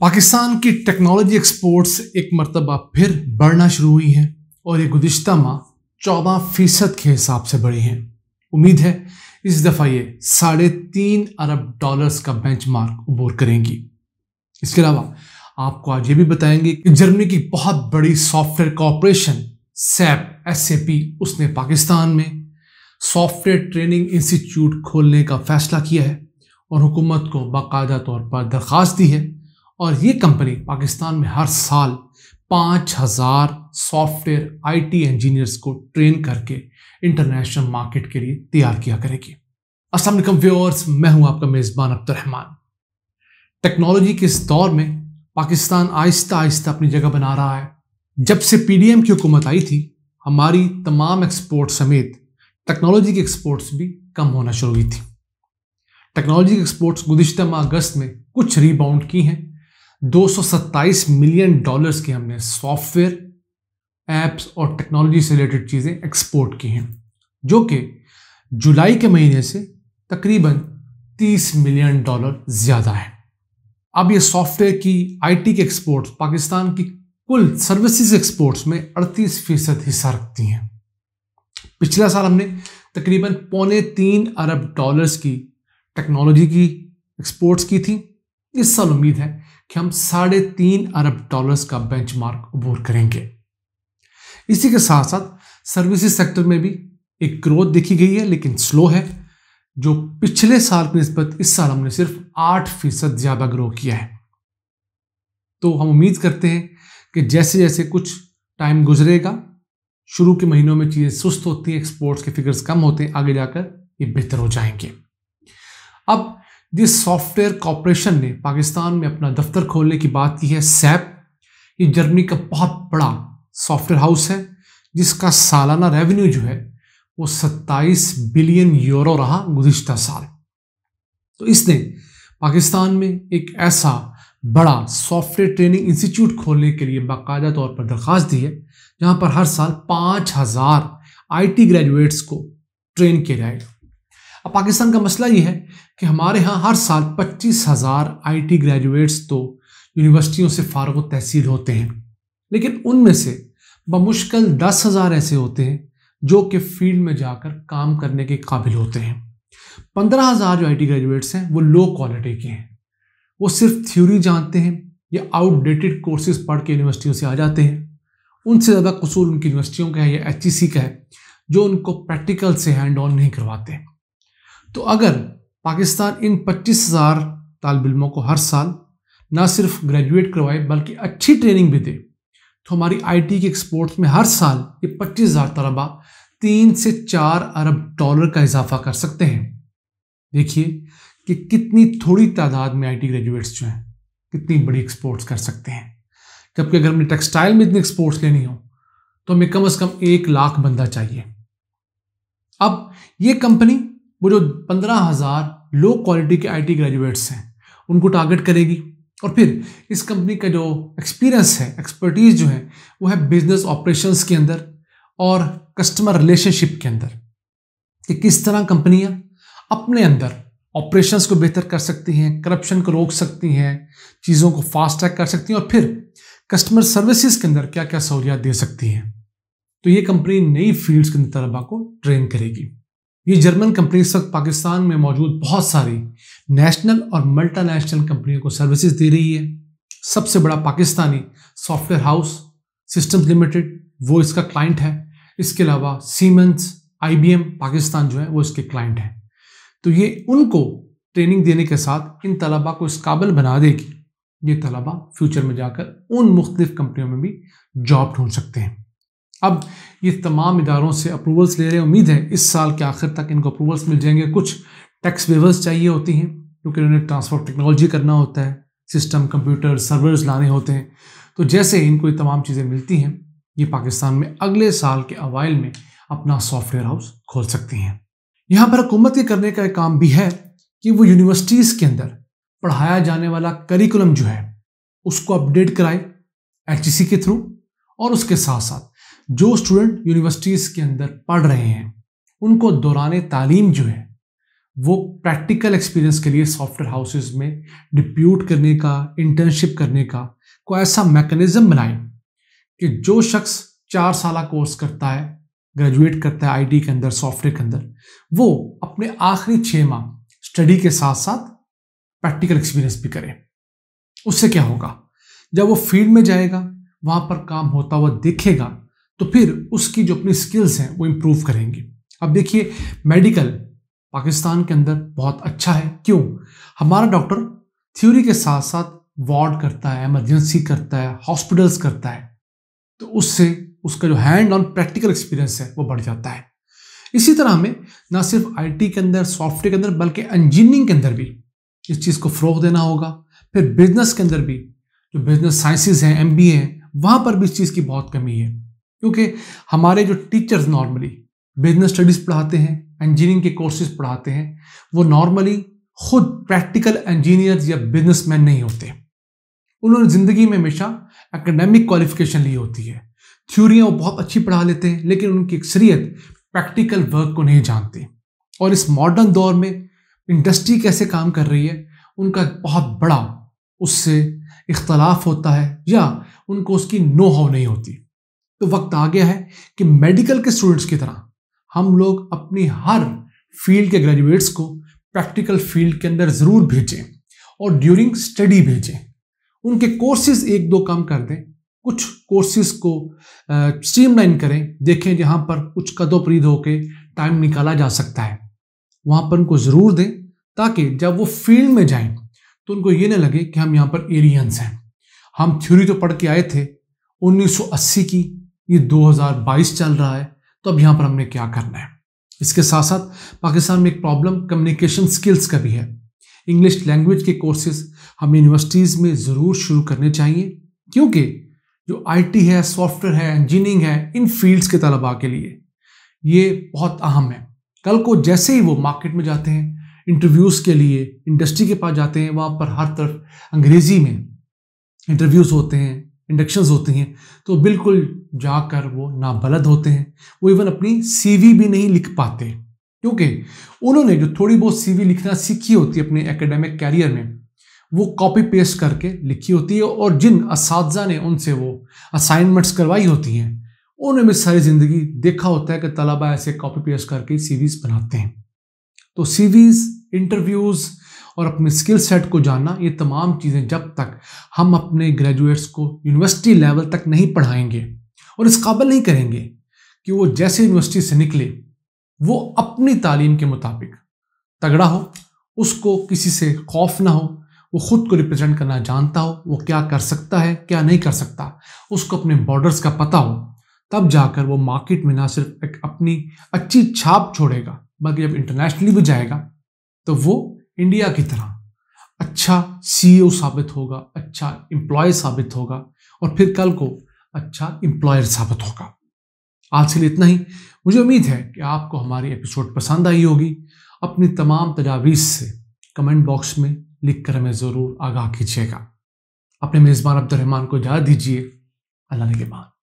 पाकिस्तान की technology exports एक मरतबा फिर बढ़ना शुरू हुई हैं और ये गुज्त माह चौदह फीसद के हिसाब से बढ़ी हैं उम्मीद है इस दफ़ा ये साढ़े तीन अरब डॉलर्स का बेंचमार्क उबोर करेंगी इसके अलावा आपको आज ये भी बताएंगे कि जर्मनी की बहुत बड़ी सॉफ्टवेयर कॉरपोरेशन सैप एस उसने पाकिस्तान में सॉफ्टवेयर ट्रेनिंग इंस्टीट्यूट खोलने का फैसला किया है और हुकूमत को बाकायदा तौर पर दरख्वास्त दी है और ये कंपनी पाकिस्तान में हर साल पाँच हज़ार सॉफ्टवेयर आईटी इंजीनियर्स को ट्रेन करके इंटरनेशनल मार्केट के लिए तैयार किया करेगी असलम व्यूअर्स मैं हूं आपका मेज़बान अब्दुलरहमान टेक्नोलॉजी के इस दौर में पाकिस्तान आहिस्ता आहिस्ता अपनी जगह बना रहा है जब से पीडीएम की हुकूमत आई थी हमारी तमाम एक्सपोर्ट समेत टेक्नोलॉजी की एक्सपोर्ट्स भी कम होना शुरू हुई थी टेक्नोलॉजी की एक्सपोर्ट्स गुजशत माह अगस्त में कुछ रीबाउंड की हैं 227 मिलियन डॉलर्स की हमने सॉफ्टवेयर ऐप्स और टेक्नोलॉजी से रिलेटेड चीज़ें एक्सपोर्ट की हैं जो कि जुलाई के महीने से तकरीबन 30 मिलियन डॉलर ज़्यादा है अब ये सॉफ्टवेयर की आईटी के एक्सपोर्ट्स पाकिस्तान की कुल सर्विसेज एक्सपोर्ट्स में 38 फीसद हिस्सा रखती हैं पिछला साल हमने तकरीबन पौने तीन अरब डॉलर्स की टेक्नोलॉजी की एक्सपोर्ट्स की थी इस साल उम्मीद है कि हम साढ़े तीन अरब डॉलर्स का बेंचमार्क अबूर करेंगे इसी के साथ साथ सर्विसेज सेक्टर में भी एक ग्रोथ देखी गई है लेकिन स्लो है जो पिछले साल की नस्बत इस साल हमने सिर्फ आठ फीसद ज़्यादा ग्रो किया है तो हम उम्मीद करते हैं कि जैसे जैसे कुछ टाइम गुजरेगा शुरू के महीनों में चीज़ें सुस्त होती हैं एक्सपोर्ट्स के फिगर्स कम होते हैं आगे जाकर ये बेहतर हो जाएंगे अब जिस सॉफ्टवेयर कॉरपोरेशन ने पाकिस्तान में अपना दफ्तर खोलने की बात की है सैप ये जर्मनी का बहुत बड़ा सॉफ्टवेयर हाउस है जिसका सालाना रेवेन्यू जो है वो 27 बिलियन यूरो रहा गुजशत साल तो इसने पाकिस्तान में एक ऐसा बड़ा सॉफ्टवेयर ट्रेनिंग इंस्टीट्यूट खोलने के लिए बाकायदा तौर पर दरख्वास्त दी है जहाँ पर हर साल पाँच हज़ार आई टी ग्रेजुएट्स को ट्रेन किया जाएगा अब पाकिस्तान का मसला ये है कि हमारे यहाँ हर साल पच्चीस हज़ार आई टी ग्रेजुएट्स तो यूनिवर्सिटियों से फारग तहसील होते हैं लेकिन उनमें से बमुश्किल दस हज़ार ऐसे होते हैं जो कि फील्ड में जाकर काम करने के काबिल होते हैं पंद्रह हज़ार जो आई टी ग्रेजुएट्स हैं वो लो क्वालिटी के हैं वो सिर्फ थ्योरी जानते हैं या आउटडेटेड कोर्सेज पढ़ के यूनिवर्सिटियों से आ जाते हैं उनसे ज़्यादा कसूर उनकी यूनिवर्सिटियों का है या एच का है जो उनको प्रैक्टिकल से हैंड ऑन नहीं करवाते हैं तो अगर पाकिस्तान इन पच्चीस हज़ार तालब इलमों को हर साल ना सिर्फ ग्रेजुएट करवाए बल्कि अच्छी ट्रेनिंग भी दे तो हमारी आईटी के एक्सपोर्ट्स में हर साल ये पच्चीस हज़ार तलबा तीन से चार अरब डॉलर का इजाफा कर सकते हैं देखिए कि कितनी थोड़ी तादाद में आईटी ग्रेजुएट्स जो हैं कितनी बड़ी एक्सपोर्ट्स कर सकते हैं जबकि अगर हमने टेक्सटाइल में इतनी एक्सपोर्ट्स लेनी हो तो हमें कम अज कम एक लाख बंदा चाहिए अब ये कंपनी वो जो पंद्रह हज़ार लो क्वालिटी के आईटी ग्रेजुएट्स हैं उनको टारगेट करेगी और फिर इस कंपनी का जो एक्सपीरियंस है एक्सपर्टीज़ जो है वो है बिजनेस ऑपरेशंस के अंदर और कस्टमर रिलेशनशिप के अंदर कि किस तरह कंपनियां अपने अंदर ऑपरेशंस को बेहतर कर सकती हैं करप्शन को रोक सकती हैं चीज़ों को फास्ट ट्रैक कर सकती हैं और फिर कस्टमर सर्विसेज के अंदर क्या क्या सहूलियात दे सकती हैं तो ये कंपनी नई फील्ड्स के अंदर तलबा को ट्रेन करेगी ये जर्मन कंपनी इस वक्त पाकिस्तान में मौजूद बहुत सारी नेशनल और मल्टीनेशनल कंपनियों को सर्विसेज दे रही है सबसे बड़ा Pakistani software house systems limited वो इसका क्लाइंट है इसके अलावा सीमेंस आईबीएम पाकिस्तान जो है वो इसके क्लाइंट हैं तो ये उनको ट्रेनिंग देने के साथ इन तलबा को इस काबिल बना देगी ये तलबा फ्यूचर में जाकर उन मुख्तलिफ कंपनियों में भी जॉब ढूंढ सकते हैं अब ये तमाम इदारों से अप्रूवल्स ले रहे हैं उम्मीद है इस साल के आखिर तक इनको अप्रूवल्स मिल जाएंगे कुछ टैक्स वेवर्स चाहिए होती हैं क्योंकि इन्होंने ट्रांसफर टेक्नोलॉजी करना होता है सिस्टम कंप्यूटर सर्वर्स लाने होते हैं तो जैसे इनको ये तमाम चीज़ें मिलती हैं ये पाकिस्तान में अगले साल के अवाइल में अपना सॉफ्टवेयर हाउस खोल सकती हैं यहाँ पर हुकूमत के करने का एक काम भी है कि वो यूनिवर्सिटीज़ के अंदर पढ़ाया जाने वाला करिकुलम जो है उसको अपडेट कराए एच के थ्रू और उसके साथ साथ जो स्टूडेंट यूनिवर्सिटीज़ के अंदर पढ़ रहे हैं उनको दौरान तालीम जो है वो प्रैक्टिकल एक्सपीरियंस के लिए सॉफ्टवेयर हाउसेज में डिप्यूट करने का इंटर्नशिप करने का को ऐसा मैकेनिज्म बनाए कि जो शख्स चार साल कोर्स करता है ग्रेजुएट करता है आईटी के अंदर सॉफ्टवेयर के अंदर वो अपने आखिरी छः माह स्टडी के साथ साथ प्रैक्टिकल एक्सपीरियंस भी करें उससे क्या होगा जब वो फील्ड में जाएगा वहाँ पर काम होता हुआ देखेगा तो फिर उसकी जो अपनी स्किल्स हैं वो इम्प्रूव करेंगे अब देखिए मेडिकल पाकिस्तान के अंदर बहुत अच्छा है क्यों हमारा डॉक्टर थ्योरी के साथ साथ वार्ड करता है इमरजेंसी करता है हॉस्पिटल्स करता है तो उससे उसका जो हैंड ऑन प्रैक्टिकल एक्सपीरियंस है वो बढ़ जाता है इसी तरह हमें ना सिर्फ आईटी के अंदर सॉफ्टवेयर के अंदर बल्कि इंजीनियरिंग के अंदर भी इस चीज़ को फ़रोग देना होगा फिर बिजनेस के अंदर भी जो बिजनेस साइंसेज हैं एम हैं वहाँ पर भी इस चीज़ की बहुत कमी है क्योंकि हमारे जो टीचर्स नॉर्मली बिजनेस स्टडीज पढ़ाते हैं इंजीनियरिंग के कोर्सेज पढ़ाते हैं वो नॉर्मली खुद प्रैक्टिकल इंजीनियर्स या बिजनेसमैन नहीं होते उन्होंने ज़िंदगी में हमेशा एकेडमिक क्वालिफिकेशन ली होती है थ्योरियाँ वो बहुत अच्छी पढ़ा लेते हैं लेकिन उनकी अक्सरियत प्रैक्टिकल वर्क को नहीं जानते और इस मॉडर्न दौर में इंडस्ट्री कैसे काम कर रही है उनका बहुत बड़ा उससे इख्तलाफ होता है या उनको उसकी नो हाउ नहीं होती तो वक्त आ गया है कि मेडिकल के स्टूडेंट्स की तरह हम लोग अपनी हर फील्ड के ग्रेजुएट्स को प्रैक्टिकल फील्ड के अंदर ज़रूर भेजें और ड्यूरिंग स्टडी भेजें उनके कोर्सेज एक दो कम कर दें कुछ कोर्सेज को स्ट्रीमलाइन करें देखें जहां पर कुछ कदोपरीद होकर टाइम निकाला जा सकता है वहां पर उनको ज़रूर दें ताकि जब वो फील्ड में जाएं तो उनको ये ना लगे कि हम यहाँ पर एलियंस हैं हम थ्योरी तो पढ़ के आए थे 1980 की ये 2022 चल रहा है तो अब यहाँ पर हमने क्या करना है इसके साथ साथ पाकिस्तान में एक प्रॉब्लम कम्युनिकेशन स्किल्स का भी है इंग्लिश लैंग्वेज के कोर्सेज हम यूनिवर्सिटीज़ में ज़रूर शुरू करने चाहिए क्योंकि जो आईटी है सॉफ्टवेयर है इंजीनियरिंग है इन फील्ड्स के तलबा के लिए ये बहुत अहम है कल को जैसे ही वो मार्केट में जाते हैं इंटरव्यूज़ के लिए इंडस्ट्री के पास जाते हैं वहाँ पर हर तरफ अंग्रेज़ी में इंटरव्यूज़ होते हैं इंडक्शंस होती हैं तो बिल्कुल जाकर वो नाबलद होते हैं वो इवन अपनी सीवी भी नहीं लिख पाते क्योंकि उन्होंने जो थोड़ी बहुत सीवी लिखना सीखी होती है अपने एकेडमिक कैरियर में वो कॉपी पेस्ट करके लिखी होती है और जिन इस ने उनसे वो असाइनमेंट्स करवाई होती हैं उन्होंने भी सारी ज़िंदगी देखा होता है कि तलबा ऐसे कॉपी पेस्ट करके सीवीज़ बनाते हैं तो सीवीज़ इंटरव्यूज़ और अपने स्किल सेट को जानना ये तमाम चीज़ें जब तक हम अपने ग्रेजुएट्स को यूनिवर्सिटी लेवल तक नहीं पढ़ाएंगे और इस काबिल नहीं करेंगे कि वो जैसे यूनिवर्सिटी से निकले वो अपनी तालीम के मुताबिक तगड़ा हो उसको किसी से खौफ ना हो वो खुद को रिप्रेजेंट करना जानता हो वो क्या कर सकता है क्या नहीं कर सकता उसको अपने बॉर्डर्स का पता हो तब जाकर वो मार्केट में ना सिर्फ एक अपनी अच्छी छाप छोड़ेगा बल्कि जब इंटरनेशनली भी जाएगा तो वो इंडिया की तरह अच्छा सीईओ e साबित होगा अच्छा इंप्लॉय साबित होगा और फिर कल को अच्छा इंप्लॉयर साबित होगा आज के लिए इतना ही मुझे उम्मीद है कि आपको हमारी एपिसोड पसंद आई होगी अपनी तमाम तजावीज़ से कमेंट बॉक्स में लिख कर हमें ज़रूर आगाह कीजिएगा अपने मेज़बान अब्दुलरहमान को जा दीजिए अल्लाह के बाद